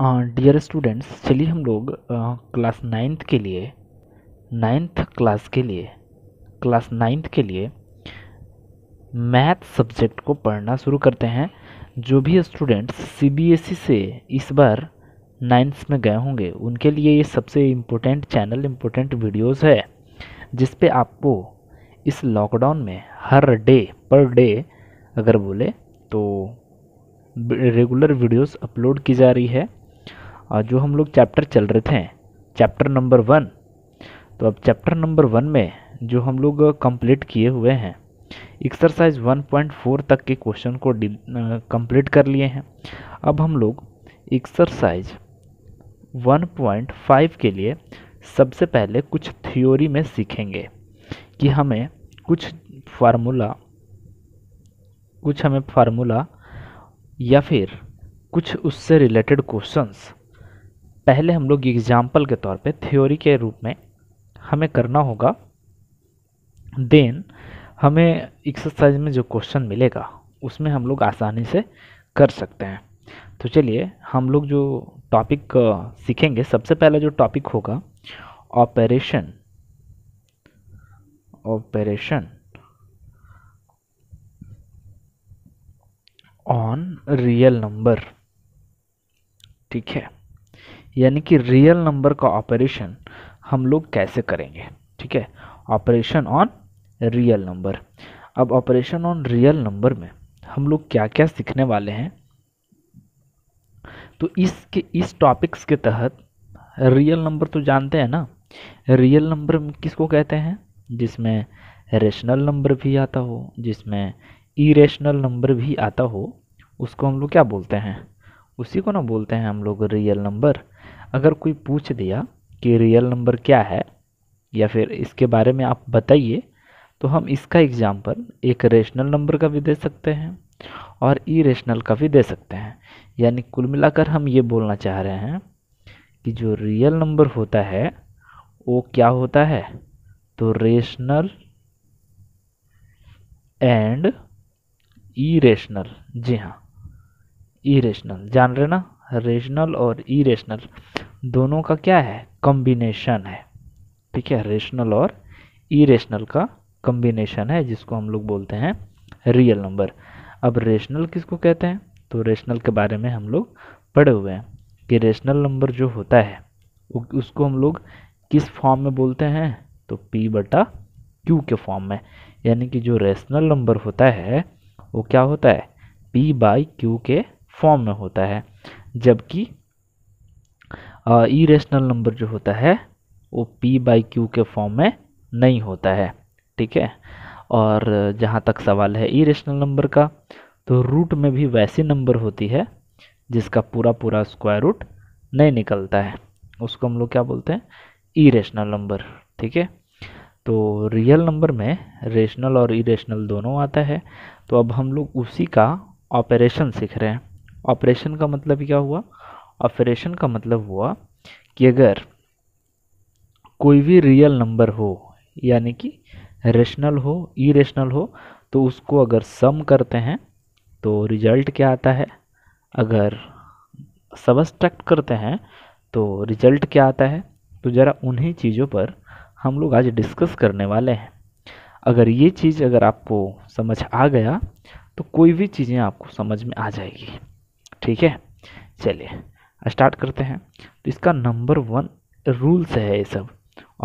dear students चलिए हम लोग क्लास नाइन्थ के लिए नाइन्थ क्लास के लिए क्लास नाइन्थ के लिए मैथ सब्जेक्ट को पढ़ना शुरू करते हैं जो भी स्टूडेंट्स सीबीएसई e से इस बार नाइन्थ में गए होंगे उनके लिए ये सबसे इम्पोर्टेंट चैनल इम्पोर्टेंट वीडियोस है जिस पे आपको इस लॉकडाउन में हर डे पर डे अगर बोले तो रेगुलर वीडियोस अपलोड की जा रही है और जो हम लोग चैप्टर चल रहे थे चैप्टर नंबर वन तो अब चैप्टर नंबर वन में जो हम लोग कंप्लीट किए हुए हैं एक्सरसाइज 1.4 तक के क्वेश्चन को कंप्लीट कर लिए हैं अब हम लोग एक्सरसाइज 1.5 के लिए सबसे पहले कुछ थ्योरी में सीखेंगे कि हमें कुछ फार्मूला कुछ हमें फार्मूला या फिर कुछ उससे रिलेटेड क्वेश्चंस पहले हम लोग एग्जाम्पल के तौर पे थ्योरी के रूप में हमें करना होगा देन हमें एक्सरसाइज में जो क्वेश्चन मिलेगा उसमें हम लोग आसानी से कर सकते हैं तो चलिए हम लोग जो टॉपिक सीखेंगे सबसे पहला जो टॉपिक होगा operation operation on real number ठीक है यानी कि रियल नंबर का ऑपरेशन हम लोग कैसे करेंगे ठीक है ऑपरेशन ऑन रियल नंबर अब ऑपरेशन ऑन रियल नंबर में हम लोग क्या क्या सीखने वाले हैं तो इसके इस टॉपिक्स के तहत रियल नंबर तो जानते हैं ना रियल नंबर किसको कहते हैं जिसमें रेशनल नंबर भी आता हो जिसमें इरेशनल नंबर भी आता हो उसको हम लोग क्या बोलते हैं उसी को ना बोलते हैं हम लोग रियल नंबर अगर कोई पूछ दिया कि रियल नंबर क्या है या फिर इसके बारे में आप बताइए तो हम इसका एग्ज़ाम्पल एक रेशनल नंबर का भी दे सकते हैं और ई रेशनल का भी दे सकते हैं यानी कुल मिलाकर हम ये बोलना चाह रहे हैं कि जो रियल नंबर होता है वो क्या होता है तो रेशनल एंड ई रेशनल जी हाँ ई रेशनल जान रहे ना रेशनल और ई रेशनल दोनों का क्या है कम्बिनेशन है ठीक है रेशनल और इरेशनल का कम्बिनेशन है जिसको हम लोग बोलते हैं रियल नंबर अब रेशनल किसको कहते हैं तो रेशनल के बारे में हम लोग पढ़े हुए हैं कि रेशनल नंबर जो होता है उसको हम लोग किस फॉर्म में बोलते हैं तो पी बटा क्यू के फॉर्म में यानी कि जो रेशनल नंबर होता है वो क्या होता है पी बाई क्यू के फॉर्म में होता है जबकि ई रेशनल नंबर जो होता है वो पी बाई क्यू के फॉर्म में नहीं होता है ठीक है और जहाँ तक सवाल है ई रेशनल नंबर का तो रूट में भी वैसी नंबर होती है जिसका पूरा पूरा स्क्वायर रूट नहीं निकलता है उसको हम लोग क्या बोलते हैं ई रेशनल नंबर ठीक है तो रियल नंबर में रेशनल और इरेशनल दोनों आता है तो अब हम लोग उसी का ऑपरेशन सीख रहे हैं ऑपरेशन का मतलब क्या हुआ ऑपरेशन का मतलब हुआ कि अगर कोई भी रियल नंबर हो यानी कि रेशनल हो रेशनल हो तो उसको अगर सम करते हैं तो रिजल्ट क्या आता है अगर सबस्ट्रैक्ट करते हैं तो रिजल्ट क्या आता है तो ज़रा उन्हीं चीज़ों पर हम लोग आज डिस्कस करने वाले हैं अगर ये चीज़ अगर आपको समझ आ गया तो कोई भी चीज़ें आपको समझ में आ जाएगी ठीक है चलिए स्टार्ट करते हैं तो इसका नंबर वन रूल्स है ये सब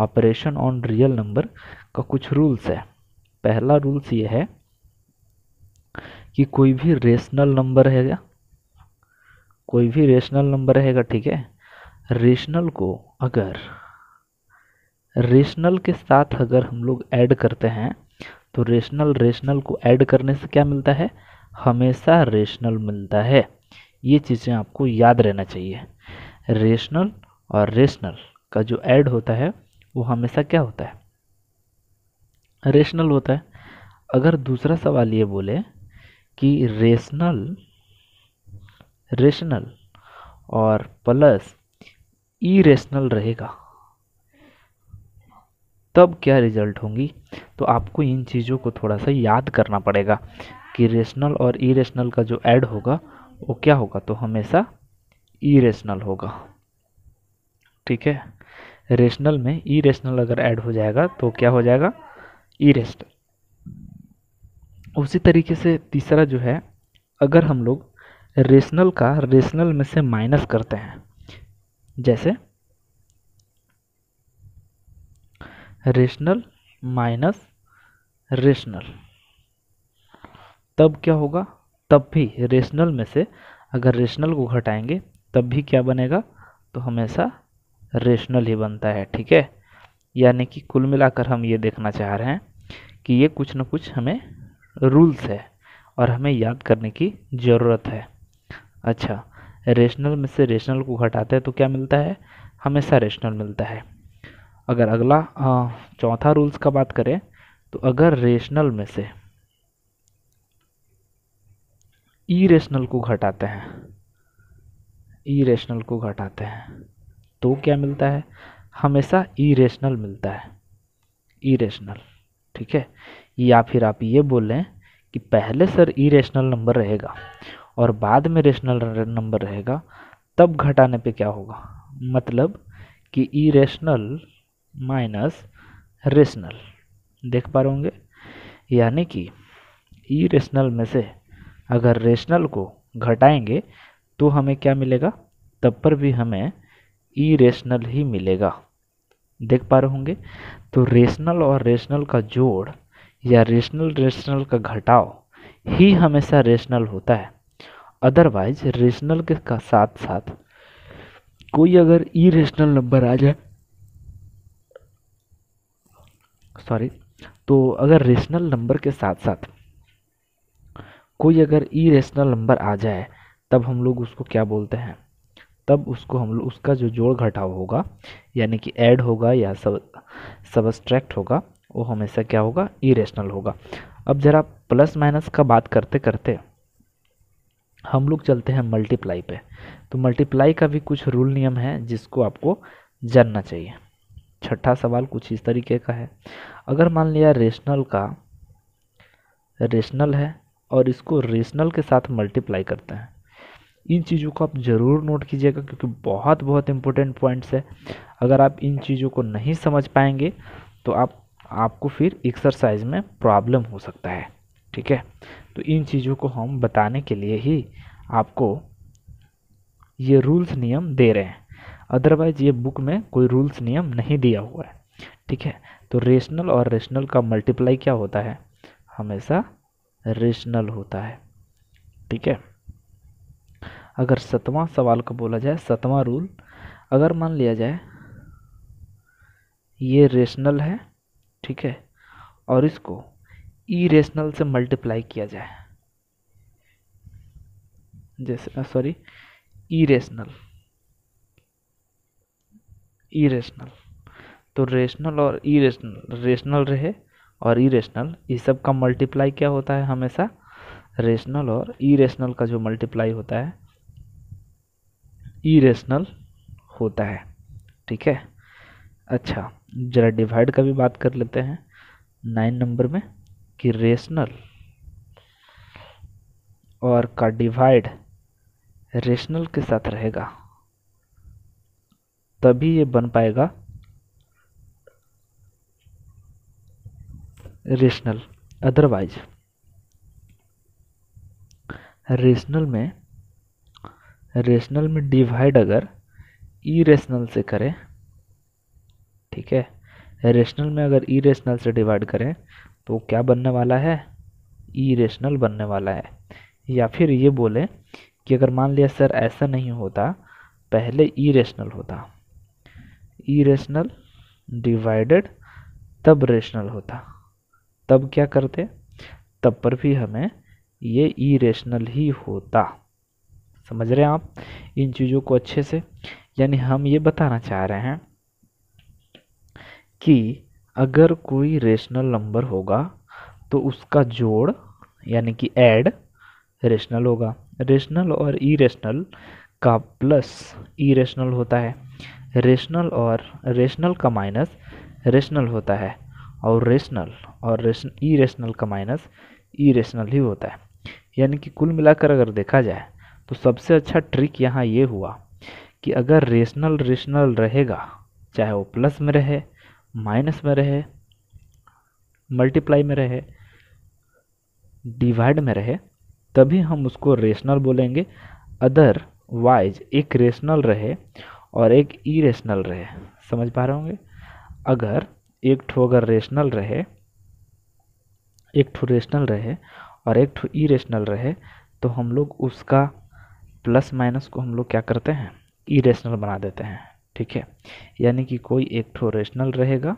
ऑपरेशन ऑन रियल नंबर का कुछ रूल्स है पहला रूल्स ये है कि कोई भी रेशनल नंबर रहेगा कोई भी रेशनल नंबर रहेगा ठीक है रेशनल को अगर रेशनल के साथ अगर हम लोग ऐड करते हैं तो रेशनल रेशनल को ऐड करने से क्या मिलता है हमेशा रेशनल मिलता है ये चीज़ें आपको याद रहना चाहिए रेशनल और रेशनल का जो ऐड होता है वो हमेशा क्या होता है रेशनल होता है अगर दूसरा सवाल ये बोले कि रेशनल रेशनल और प्लस इरेशनल रहेगा तब क्या रिजल्ट होंगी तो आपको इन चीज़ों को थोड़ा सा याद करना पड़ेगा कि रेशनल और इरेशनल का जो ऐड होगा वो क्या होगा तो हमेशा इरेशनल होगा ठीक है रेशनल में इरेशनल अगर ऐड हो जाएगा तो क्या हो जाएगा इरेशनल उसी तरीके से तीसरा जो है अगर हम लोग रेशनल का रेशनल में से माइनस करते हैं जैसे रेशनल माइनस रेशनल तब क्या होगा तब भी रेशनल में से अगर रेशनल को घटाएंगे तब भी क्या बनेगा तो हमेशा रेशनल ही बनता है ठीक है यानी कि कुल मिलाकर हम ये देखना चाह रहे हैं कि ये कुछ ना कुछ हमें रूल्स है और हमें याद करने की ज़रूरत है अच्छा रेशनल में से रेशनल को घटाते हैं तो क्या मिलता है हमेशा रेशनल मिलता है अगर अगला चौथा रूल्स का बात करें तो अगर रेशनल में से ई को घटाते हैं ई को घटाते हैं तो क्या मिलता है हमेशा ई मिलता है ई ठीक है या फिर आप ये बोलें कि पहले सर ई नंबर रहेगा और बाद में रेशनल नंबर रहेगा तब घटाने पे क्या होगा मतलब कि ई रेशनल माइनस रेशनल देख पा रहे होंगे यानी कि ई रेशनल में से अगर रेशनल को घटाएंगे तो हमें क्या मिलेगा तब पर भी हमें ई रेशनल ही मिलेगा देख पा रहे होंगे तो रेशनल और रेशनल का जोड़ या रेशनल रेशनल का घटाव ही हमेशा रेशनल होता है अदरवाइज रेशनल के का साथ साथ कोई अगर ई रेशनल नंबर आ जाए सॉरी तो अगर रेशनल नंबर के साथ साथ कोई अगर इरेशनल नंबर आ जाए तब हम लोग उसको क्या बोलते हैं तब उसको हम लोग उसका जो जोड़ घटाव होगा यानी कि ऐड होगा या सब सबस्ट्रैक्ट होगा वो हमेशा क्या होगा इरेशनल होगा अब ज़रा प्लस माइनस का बात करते करते हम लोग चलते हैं मल्टीप्लाई पे तो मल्टीप्लाई का भी कुछ रूल नियम है जिसको आपको जानना चाहिए छठा सवाल कुछ इस तरीके का है अगर मान लिया रेशनल का रेशनल है और इसको रेशनल के साथ मल्टीप्लाई करते हैं इन चीज़ों को आप ज़रूर नोट कीजिएगा क्योंकि बहुत बहुत इम्पोर्टेंट पॉइंट्स है अगर आप इन चीज़ों को नहीं समझ पाएंगे तो आप आपको फिर एक्सरसाइज में प्रॉब्लम हो सकता है ठीक है तो इन चीज़ों को हम बताने के लिए ही आपको ये रूल्स नियम दे रहे हैं अदरवाइज़ ये बुक में कोई रूल्स नियम नहीं दिया हुआ है ठीक है तो रेशनल और रेशनल का मल्टीप्लाई क्या होता है हमेशा रेशनल होता है ठीक है अगर सतवां सवाल को बोला जाए सतवां रूल अगर मान लिया जाए ये रेशनल है ठीक है और इसको ई रेशनल से मल्टीप्लाई किया जाए जैसे sorry irrational irrational तो रेशनल और ई रेशनल रेशनल रहे और इरेशनल ये सब का मल्टीप्लाई क्या होता है हमेशा रेशनल और इरेशनल का जो मल्टीप्लाई होता है इरेशनल होता है ठीक है अच्छा ज़रा डिवाइड का भी बात कर लेते हैं नाइन नंबर में कि रेशनल और का डिवाइड रेशनल के साथ रहेगा तभी ये बन पाएगा रेशनल अदरवाइज रेशनल में रेशनल में डिवाइड अगर इरेशनल से करें ठीक है रेशनल में अगर इरेशनल से डिवाइड करें तो क्या बनने वाला है इरेशनल बनने वाला है या फिर ये बोले कि अगर मान लिया सर ऐसा नहीं होता पहले इरेशनल होता इरेशनल डिवाइडेड तब रेशनल होता तब क्या करते तब पर भी हमें ये ई रेशनल ही होता समझ रहे हैं आप इन चीज़ों को अच्छे से यानी हम ये बताना चाह रहे हैं कि अगर कोई रेशनल नंबर होगा तो उसका जोड़ यानी कि ऐड रेशनल होगा रेशनल और ई रेशनल का प्लस ई रेशनल होता है रेशनल और रेशनल का माइनस रेशनल होता है और रेशनल और रेशन ई रेशनल का माइनस ई रेशनल ही होता है यानी कि कुल मिलाकर अगर देखा जाए तो सबसे अच्छा ट्रिक यहाँ ये हुआ कि अगर रेशनल रेशनल रहेगा चाहे वो प्लस में रहे माइनस में रहे मल्टीप्लाई में रहे डिवाइड में रहे तभी हम उसको रेशनल बोलेंगे अदर वाइज एक रेशनल रहे और एक ई रेशनल रहे समझ पा रहे होंगे अगर एक ठो अगर रेशनल रहे एक ठो रेशनल रहे और एक ठो ई रेशनल रहे तो हम लोग उसका प्लस माइनस को हम लोग क्या करते हैं ई रेशनल बना देते हैं ठीक है यानी कि कोई एक ठो रेशनल रहेगा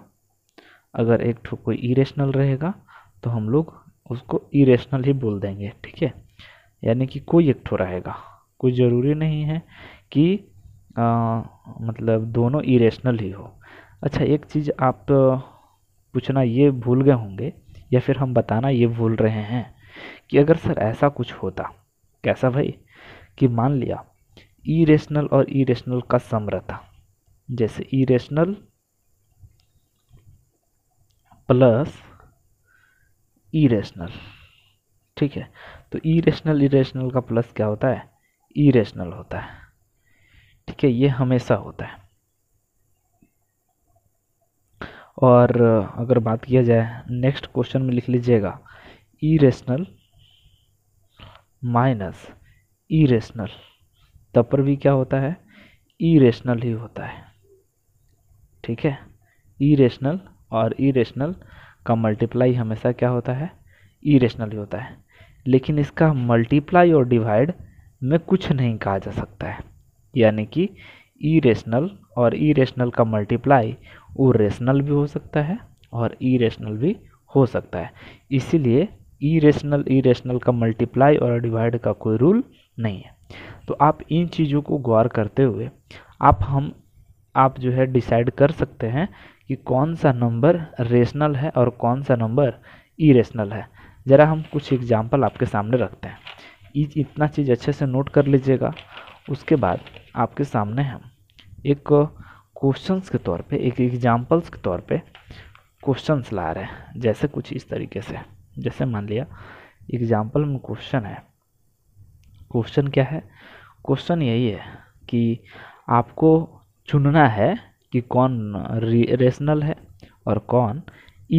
अगर एक ठो कोई ई रेशनल रहेगा तो हम लोग उसको ई रेशनल ही बोल देंगे ठीक है यानी कि कोई एक ठो रहेगा कोई ज़रूरी नहीं है कि आ, मतलब दोनों रेशनल ही हो अच्छा एक चीज़ आप पूछना ये भूल गए होंगे या फिर हम बताना ये भूल रहे हैं कि अगर सर ऐसा कुछ होता कैसा भाई कि मान लिया इरेशनल और इरेशनल का समरता जैसे इरेशनल प्लस इरेशनल ठीक है तो इरेशनल इरेशनल का प्लस क्या होता है इरेशनल होता है ठीक है ये हमेशा होता है और अगर बात किया जाए नेक्स्ट क्वेश्चन में लिख लीजिएगा irrational minus irrational तब पर भी क्या होता है ई रेशनल ही होता है ठीक है ई रेशनल और ई रेशनल का मल्टीप्लाई हमेशा क्या होता है ई रेशनल ही होता है लेकिन इसका मल्टीप्लाई और डिवाइड में कुछ नहीं कहा जा सकता है यानी कि इरेशनल और इरेशनल का मल्टीप्लाई ओ रेशनल भी हो सकता है और इरेशनल भी हो सकता है इसीलिए इरेशनल इरेशनल का मल्टीप्लाई और डिवाइड का कोई रूल नहीं है तो आप इन चीज़ों को गौर करते हुए आप हम आप जो है डिसाइड कर सकते हैं कि कौन सा नंबर रेशनल है और कौन सा नंबर इरेशनल है ज़रा हम कुछ एग्जाम्पल आपके सामने रखते हैं इतना चीज़ अच्छे से नोट कर लीजिएगा उसके बाद आपके सामने हम एक क्वेश्चंस के तौर पे एक एग्जाम्पल्स के तौर पे क्वेश्चंस ला रहे हैं जैसे कुछ इस तरीके से जैसे मान लिया एग्जाम्पल में क्वेश्चन है क्वेश्चन क्या है क्वेश्चन यही है कि आपको चुनना है कि कौन रेशनल है और कौन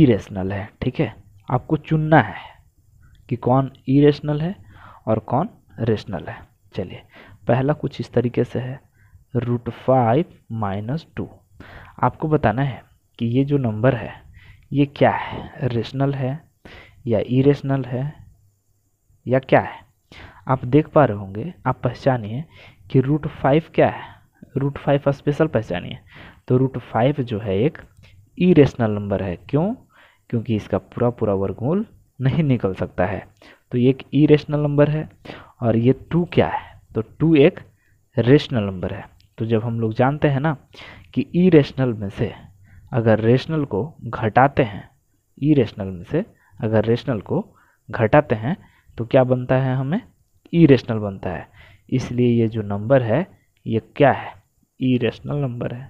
इरेशनल है ठीक है आपको चुनना है कि कौन इरेशनल है और कौन रेशनल है चलिए पहला कुछ इस तरीके से है रूट फाइव माइनस टू आपको बताना है कि ये जो नंबर है ये क्या है रेशनल है या इरेशनल है या क्या है आप देख पा रहे होंगे आप पहचानिए कि रूट फाइव क्या है रूट फाइव स्पेशल पहचानिए तो रूट फाइव जो है एक इरेशनल नंबर है क्यों क्योंकि इसका पूरा पूरा वर्गमूल नहीं निकल सकता है तो ये एक इरेशनल नंबर है और ये टू क्या है तो टू एक रेशनल नंबर है तो जब हम लोग जानते हैं ना कि ई रेशनल में से अगर रेशनल को घटाते हैं ई रेशनल में से अगर रेशनल को घटाते हैं तो क्या बनता है हमें ई रेशनल बनता है इसलिए ये जो नंबर है ये क्या है ई रेशनल नंबर है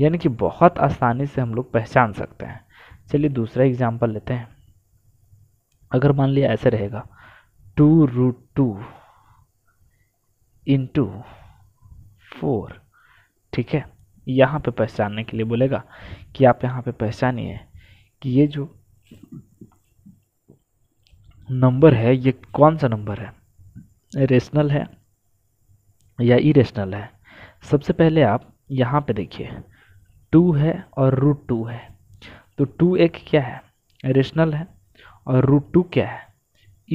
यानी कि बहुत आसानी से हम लोग पहचान सकते हैं चलिए दूसरा एग्जाम्पल लेते हैं अगर मान लिया ऐसे रहेगा two root two into four ठीक है यहाँ पे पहचानने के लिए बोलेगा कि आप यहाँ पे पहचानिए कि ये जो नंबर है ये कौन सा नंबर है रेशनल है या इरेशनल है सबसे पहले आप यहाँ पे देखिए टू है और रूट टू है तो टू एक क्या है रेशनल है और रूट टू क्या है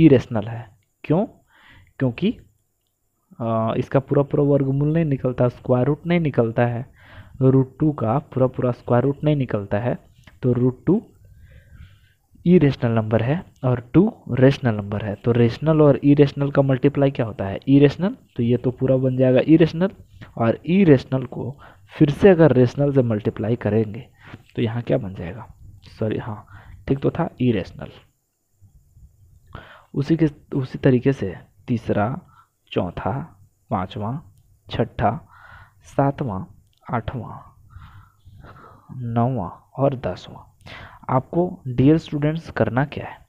इरेशनल है क्यों क्योंकि इसका पूरा पूरा वर्गमूल नहीं निकलता स्क्वायर रूट नहीं निकलता है रूट टू का पूरा पूरा स्क्वायर रूट नहीं निकलता है तो root two irrational number है और टू रेशनल नंबर है तो रेशनल और ई रेशनल का मल्टीप्लाई क्या होता है ई रेशनल तो ये तो पूरा बन जाएगा ई रेशनल और ई रेशनल को फिर से अगर रेशनल से मल्टीप्लाई करेंगे तो यहाँ क्या बन जाएगा सॉरी हाँ ठीक तो था ई रेशनल उसी के उसी तरीके से तीसरा चौथा पाँचवा छठा सातवां आठवां नौवां और दसवां आपको डियर स्टूडेंट्स करना क्या है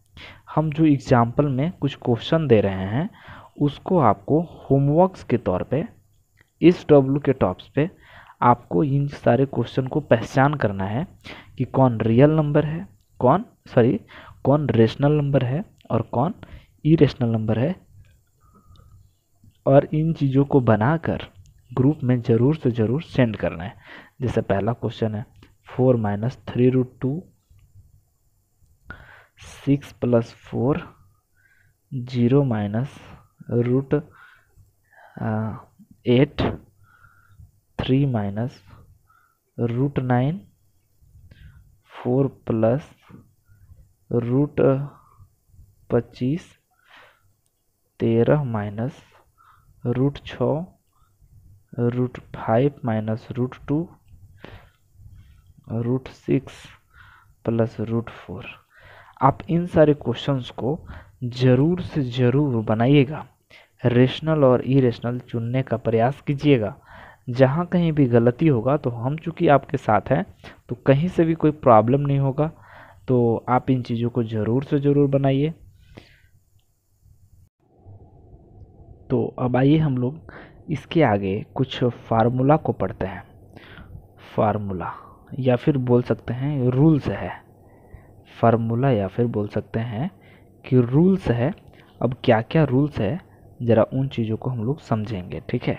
हम जो एग्ज़ाम्पल में कुछ क्वेश्चन दे रहे हैं उसको आपको होमवर्क्स के तौर पे इस डब्ल्यू के टॉप्स पे आपको इन सारे क्वेश्चन को पहचान करना है कि कौन रियल नंबर है कौन सॉरी कौन रेशनल नंबर है और कौन इरेशनल नंबर है और इन चीज़ों को बनाकर ग्रुप में ज़रूर से ज़रूर सेंड करना है जैसे पहला क्वेश्चन है four minus three root two six plus four zero minus root eight three minus root nine four plus root पच्चीस तेरह माइनस रूट छ root five minus root two root six plus root four आप इन सारे questions को ज़रूर से ज़रूर बनाइएगा रेशनल और इरेशनल चुनने का प्रयास कीजिएगा जहाँ कहीं भी गलती होगा तो हम चूँकि आपके साथ हैं तो कहीं से भी कोई प्रॉब्लम नहीं होगा तो आप इन चीज़ों को ज़रूर से ज़रूर बनाइए तो अब आइए हम लोग इसके आगे कुछ फार्मूला को पढ़ते हैं फार्मूला या फिर बोल सकते हैं रूल्स है फार्मूला या फिर बोल सकते हैं कि रूल्स है अब क्या क्या रूल्स है ज़रा उन चीज़ों को हम लोग समझेंगे ठीक है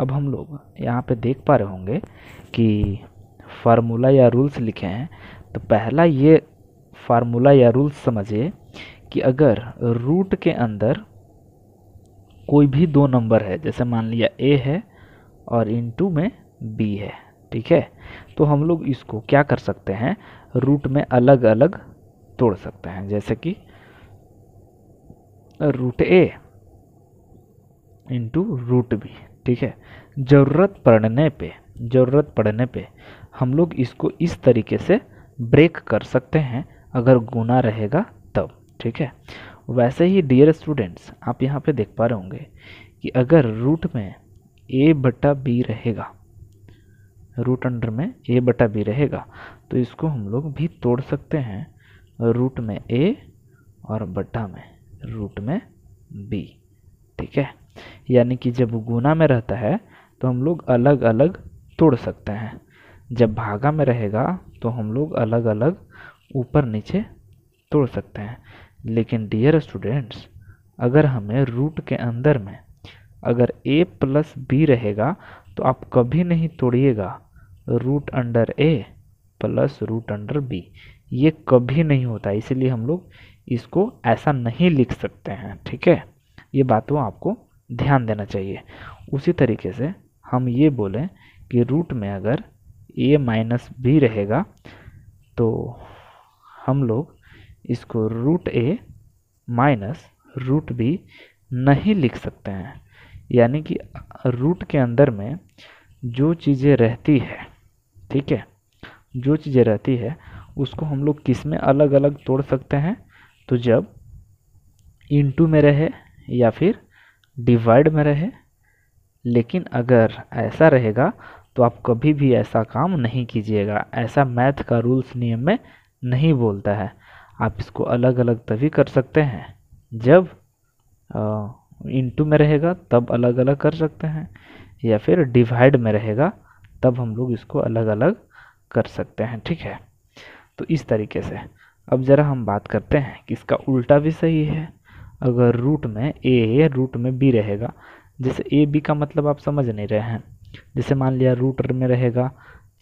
अब हम लोग यहाँ पे देख पा रहे होंगे कि फार्मूला या रूल्स लिखे हैं तो पहला ये फार्मूला या रूल्स समझिए कि अगर रूट के अंदर कोई भी दो नंबर है जैसे मान लिया ए है और इन टू में बी है ठीक है तो हम लोग इसको क्या कर सकते हैं रूट में अलग अलग तोड़ सकते हैं जैसे कि root A into root B ठीक है ज़रूरत पड़ने पे ज़रूरत पड़ने पे हम लोग इसको इस तरीके से ब्रेक कर सकते हैं अगर गुना रहेगा तब ठीक है वैसे ही डियर स्टूडेंट्स आप यहाँ पे देख पा रहे होंगे कि अगर रूट में ए बटा बी रहेगा रूट अंडर में ए बटा बी रहेगा तो इसको हम लोग भी तोड़ सकते हैं रूट में ए और बटा में रूट में बी ठीक है यानी कि जब गुना में रहता है तो हम लोग अलग अलग तोड़ सकते हैं जब भागा में रहेगा तो हम लोग अलग अलग ऊपर नीचे तोड़ सकते हैं लेकिन डियर स्टूडेंट्स अगर हमें रूट के अंदर में अगर ए प्लस बी रहेगा तो आप कभी नहीं तोड़िएगा root under A plus root under B ये कभी नहीं होता इसलिए हम लोग इसको ऐसा नहीं लिख सकते हैं ठीक है ये बातों आपको ध्यान देना चाहिए उसी तरीके से हम ये बोलें कि रूट में अगर ए माइनस बी रहेगा तो हम लोग इसको root A minus root B नहीं लिख सकते हैं यानी कि रूट के अंदर में जो चीज़ें रहती है ठीक है जो चीज़ें रहती है उसको हम लोग किस में अलग अलग तोड़ सकते हैं तो जब इनटू में रहे या फिर डिवाइड में रहे लेकिन अगर ऐसा रहेगा तो आप कभी भी ऐसा काम नहीं कीजिएगा ऐसा मैथ का रूल्स नियम में नहीं बोलता है आप इसको अलग अलग तभी कर सकते हैं जब इंटू में रहेगा तब अलग अलग कर सकते हैं या फिर डिवाइड में रहेगा तब हम लोग इसको अलग अलग कर सकते हैं ठीक है तो इस तरीके से अब ज़रा हम बात करते हैं कि इसका उल्टा भी सही है अगर रूट में ए रूट में बी रहेगा जैसे ए बी का मतलब आप समझ नहीं रहे हैं जैसे मान लिया रूट में रहेगा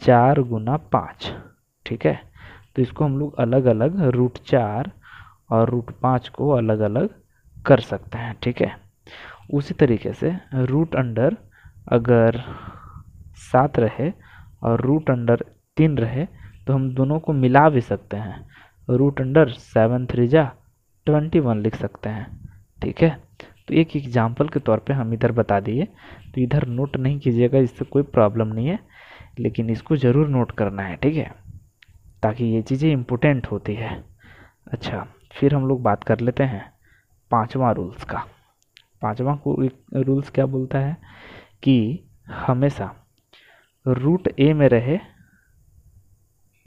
चार गुना पाँच ठीक है तो इसको हम लोग अलग अलग रूट चार और रूट पाँच को अलग अलग कर सकते हैं ठीक है उसी तरीके से रूट अंडर अगर सात रहे और रूट अंडर तीन रहे तो हम दोनों को मिला भी सकते हैं रूट अंडर सेवन थ्री जा ट्वेंटी वन लिख सकते हैं ठीक है तो एक एग्जाम्पल के तौर पे हम इधर बता दिए तो इधर नोट नहीं कीजिएगा इससे कोई प्रॉब्लम नहीं है लेकिन इसको ज़रूर नोट करना है ठीक है ताकि ये चीज़ें इम्पोर्टेंट होती है अच्छा फिर हम लोग बात कर लेते हैं पांचवा रूल्स का पांचवा को रूल्स क्या बोलता है कि हमेशा रूट ए में रहे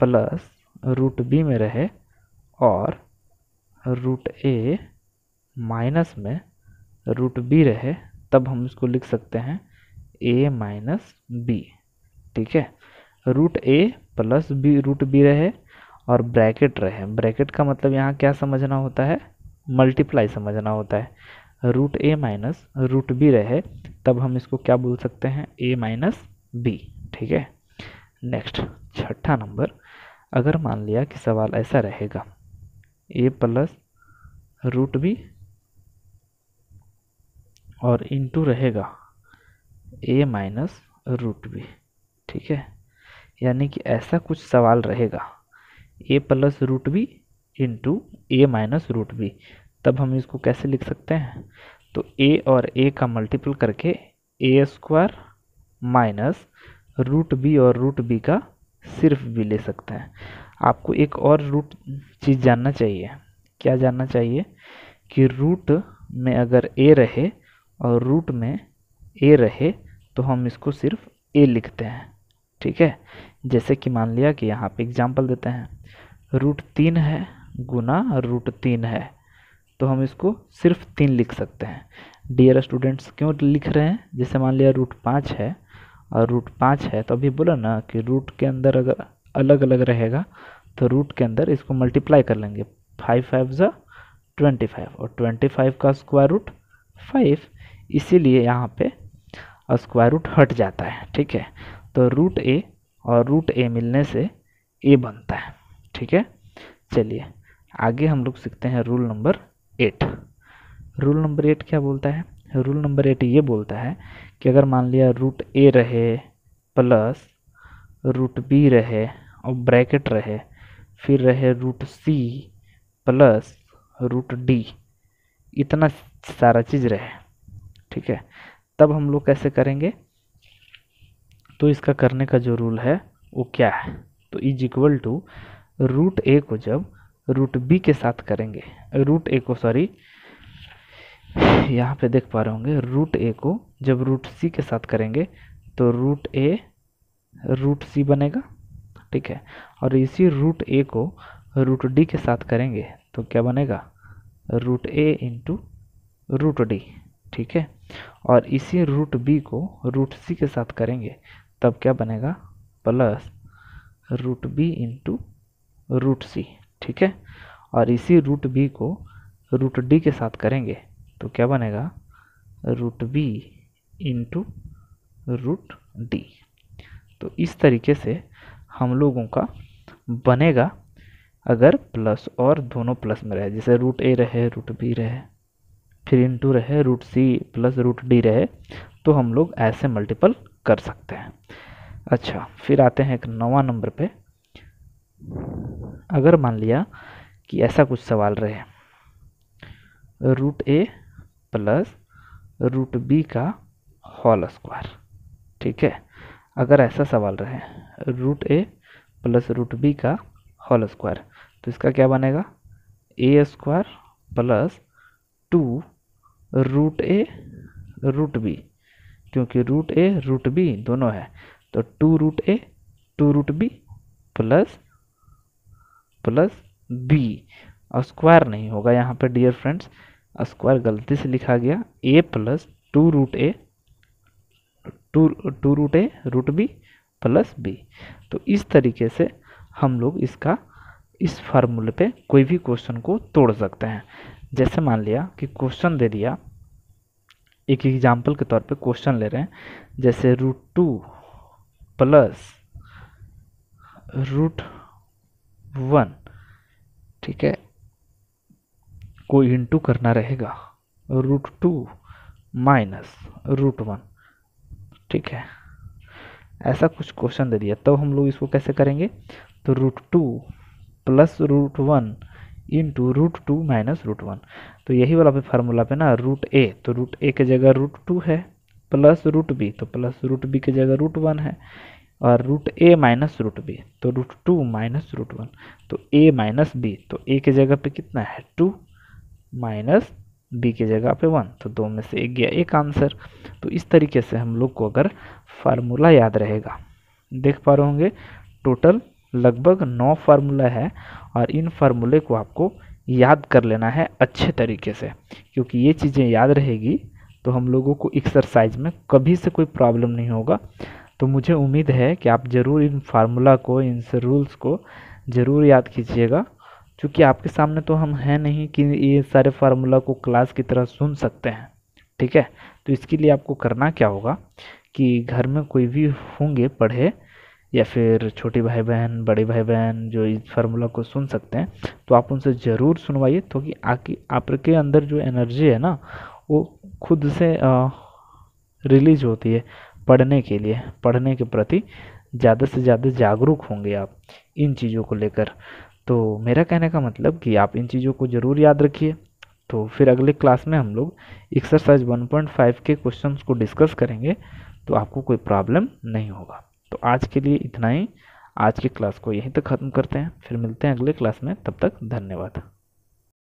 प्लस रूट बी में रहे और रूट ए माइनस में रूट बी रहे तब हम इसको लिख सकते हैं ए माइनस बी ठीक है root A plus B root B रहे और ब्रैकेट रहे ब्रैकेट का मतलब यहाँ क्या समझना होता है मल्टीप्लाई समझना होता है root A minus root B रहे तब हम इसको क्या बोल सकते हैं ए माइनस बी ठीक है नेक्स्ट छठा नंबर अगर मान लिया कि सवाल ऐसा रहेगा ए प्लस रूट बी और इनटू रहेगा ए माइनस रूट बी ठीक है यानी कि ऐसा कुछ सवाल रहेगा A plus root B into A minus root B तब हम इसको कैसे लिख सकते हैं तो ए और ए का मल्टीपल करके A square minus root B और रूट बी का सिर्फ भी ले सकते हैं आपको एक और रूट चीज़ जानना चाहिए क्या जानना चाहिए कि रूट में अगर ए रहे और रूट में ए रहे तो हम इसको सिर्फ ए लिखते हैं ठीक है जैसे कि मान लिया कि यहाँ पे एग्जाम्पल देते हैं रूट तीन है गुना रूट तीन है तो हम इसको सिर्फ तीन लिख सकते हैं डियर स्टूडेंट्स क्यों लिख रहे हैं जैसे मान लिया रूट पाँच है और रूट पाँच है तो अभी बोला ना कि रूट के अंदर अगर अलग अलग रहेगा तो रूट के अंदर इसको मल्टीप्लाई कर लेंगे फाइव फाइव ज़ा ट्वेंटी फाइव और ट्वेंटी फाइव का स्क्वायर रूट फाइव इसीलिए यहाँ पे स्क्वायर रूट हट जाता है ठीक है तो रूट ए और रूट ए मिलने से ए बनता है ठीक है चलिए आगे हम लोग सीखते हैं rule number eight rule number eight क्या बोलता है रूल नंबर एट ये बोलता है कि अगर मान लिया रूट ए रहे प्लस रूट बी रहे और ब्रैकेट रहे फिर रहे root C plus root D इतना सारा चीज़ रहे ठीक है तब हम लोग कैसे करेंगे तो इसका करने का जो रूल है वो क्या है तो is equal to root A को जब रूट बी के साथ करेंगे रूट ए को सॉरी यहाँ पे देख पा रहे होंगे रूट ए को जब रूट सी के साथ करेंगे तो रूट ए रूट सी बनेगा ठीक है और इसी रूट ए को रूट डी के साथ करेंगे तो क्या बनेगा root A into root D ठीक है और इसी रूट बी को रूट सी के साथ करेंगे तब क्या बनेगा plus root B into root C ठीक है और इसी रूट बी को रूट डी के साथ करेंगे तो क्या बनेगा root B into root D तो इस तरीके से हम लोगों का बनेगा अगर प्लस और दोनों प्लस में रहे जैसे रूट ए रहे रूट बी रहे फिर इंटू रहे root C plus root D रहे तो हम लोग ऐसे मल्टीपल कर सकते हैं अच्छा फिर आते हैं एक नवा नंबर पे अगर मान लिया कि ऐसा कुछ सवाल रहे root A plus root B का होल स्क्वायर ठीक है अगर ऐसा सवाल रहे root A plus root B का होल स्क्वायर तो इसका क्या बनेगा A square plus two root A root B क्योंकि रूट ए रूट बी दोनों है तो two root A two root B plus plus B square नहीं होगा यहाँ पर डियर फ्रेंड्स स्क्वायर गलती से लिखा गया A plus two root A two two root A root B plus B तो इस तरीके से हम लोग इसका इस फार्मूले पे कोई भी क्वेश्चन को तोड़ सकते हैं जैसे मान लिया कि क्वेश्चन दे दिया एक एग्जाम्पल के तौर पे क्वेश्चन ले रहे हैं जैसे root two plus root one ठीक है को इंटू करना रहेगा root two minus root one ठीक है ऐसा कुछ क्वेश्चन दे दिया तब तो हम लोग इसको कैसे करेंगे तो root two plus root one into root two minus root one तो यही वाला पे फार्मूला पे ना रूट ए तो रूट ए के जगह रूट टू है प्लस रूट बी तो प्लस रूट बी के जगह रूट वन है और root A minus root B तो root two minus root one तो ए माइनस बी तो ए के जगह पे कितना है टू माइनस बी के जगह पे वन तो दो में से एक गया एक आंसर तो इस तरीके से हम लोग को अगर फार्मूला याद रहेगा देख पा रहे होंगे टोटल लगभग नौ फार्मूला है और इन फार्मूले को आपको याद कर लेना है अच्छे तरीके से क्योंकि ये चीज़ें याद रहेगी तो हम लोगों को एक्सरसाइज में कभी से कोई प्रॉब्लम नहीं होगा तो मुझे उम्मीद है कि आप ज़रूर इन फार्मूला को इन रूल्स को ज़रूर याद कीजिएगा क्योंकि आपके सामने तो हम हैं नहीं कि ये सारे फार्मूला को क्लास की तरह सुन सकते हैं ठीक है तो इसके लिए आपको करना क्या होगा कि घर में कोई भी होंगे पढ़े या फिर छोटे भाई बहन बड़े भाई बहन जो इस फार्मूला को सुन सकते हैं तो आप उनसे ज़रूर सुनवाइए तो कि आपकी आपके अंदर जो एनर्जी है ना वो खुद से रिलीज होती है पढ़ने के लिए पढ़ने के प्रति ज़्यादा से ज़्यादा जागरूक होंगे आप इन चीज़ों को लेकर तो मेरा कहने का मतलब कि आप इन चीज़ों को ज़रूर याद रखिए तो फिर अगले क्लास में हम लोग एक्सरसाइज 1.5 के क्वेश्चंस को डिस्कस करेंगे तो आपको कोई प्रॉब्लम नहीं होगा तो आज के लिए इतना ही आज की क्लास को यहीं तक ख़त्म करते हैं फिर मिलते हैं अगले क्लास में तब तक धन्यवाद